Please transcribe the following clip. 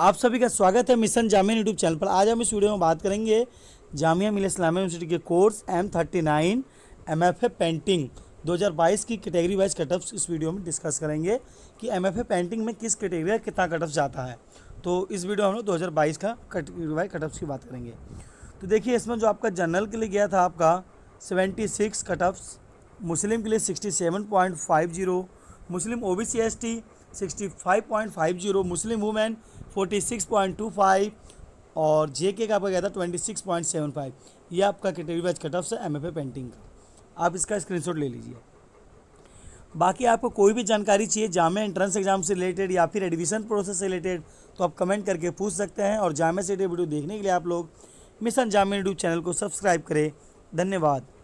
आप सभी का स्वागत है मिशन जामिया यूट्यूब चैनल पर आज हम इस वीडियो में बात करेंगे जामिया मिल इस्लामिया यूनिवर्सिटी के course M thirty nine M F A painting दो हज़ार बाईस की कैटेगरी वाइज कटअप्स इस वीडियो में डिस्कस करेंगे कि एम एफ ए पेंटिंग में किस कैटेगरी का कितना कटअप जाता है तो इस वीडियो में हम लोग दो हज़ार बाईस का कैटेगरी वाइज कटअप्स की बात करेंगे तो देखिए इसमें जो आपका जनरल के लिए गया था आपका सेवेंटी सिक्स कटअप्स मुस्लिम के लिए sixty seven point five zero Muslim O B C S T sixty five point five zero Muslim women 46.25 और जे के का आपका गया था 26.75 ये आपका कैटेगरी वाइज कट ऑफ है एम एफ पेंटिंग का आप इसका स्क्रीनशॉट ले लीजिए बाकी आपको कोई भी जानकारी चाहिए जामे एंट्रेंस एग्जाम से रिलेटेड या फिर एडमिशन प्रोसेस से रिलेटेड तो आप कमेंट करके पूछ सकते हैं और जामे से रिलेटेड वीडियो देखने के लिए आप लोग मिशन जामे यूट्यूब चैनल को सब्सक्राइब करें धन्यवाद